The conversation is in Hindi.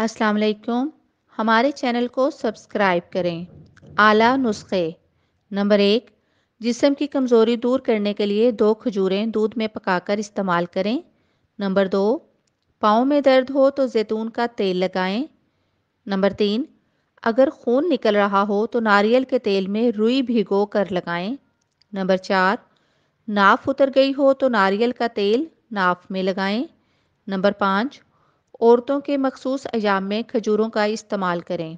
अस्सलाम वालेकुम हमारे चैनल को सब्सक्राइब करें आला नुस्खे नंबर एक जिसम की कमज़ोरी दूर करने के लिए दो खजूरें दूध में पकाकर इस्तेमाल करें नंबर दो पाँव में दर्द हो तो जैतून का तेल लगाएं नंबर तीन अगर खून निकल रहा हो तो नारियल के तेल में रुई भिगो कर लगाएं नंबर चार नाफ उतर गई हो तो नारियल का तेल नाफ में लगाएं नंबर पाँच औरतों के मखसूस अयाम में खजूरों का इस्तेमाल करें